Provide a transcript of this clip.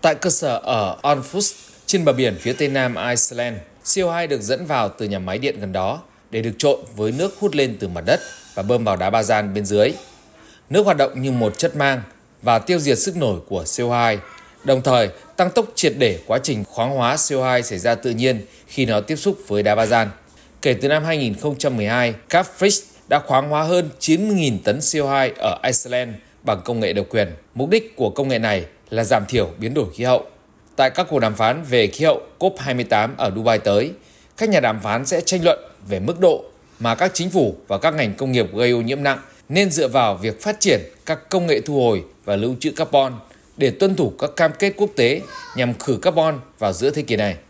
Tại cơ sở ở Ornfus, trên bờ biển phía tây nam Iceland, CO2 được dẫn vào từ nhà máy điện gần đó để được trộn với nước hút lên từ mặt đất và bơm vào đá bazan bên dưới. Nước hoạt động như một chất mang và tiêu diệt sức nổi của CO2, đồng thời tăng tốc triệt để quá trình khoáng hóa CO2 xảy ra tự nhiên khi nó tiếp xúc với đá bazan. Kể từ năm 2012, Capfish đã khoáng hóa hơn 90.000 tấn CO2 ở Iceland bằng công nghệ độc quyền. Mục đích của công nghệ này là giảm thiểu biến đổi khí hậu. Tại các cuộc đàm phán về khí hậu COP28 ở Dubai tới, các nhà đàm phán sẽ tranh luận về mức độ mà các chính phủ và các ngành công nghiệp gây ô nhiễm nặng nên dựa vào việc phát triển các công nghệ thu hồi và lưu trữ carbon để tuân thủ các cam kết quốc tế nhằm khử carbon vào giữa thế kỷ này.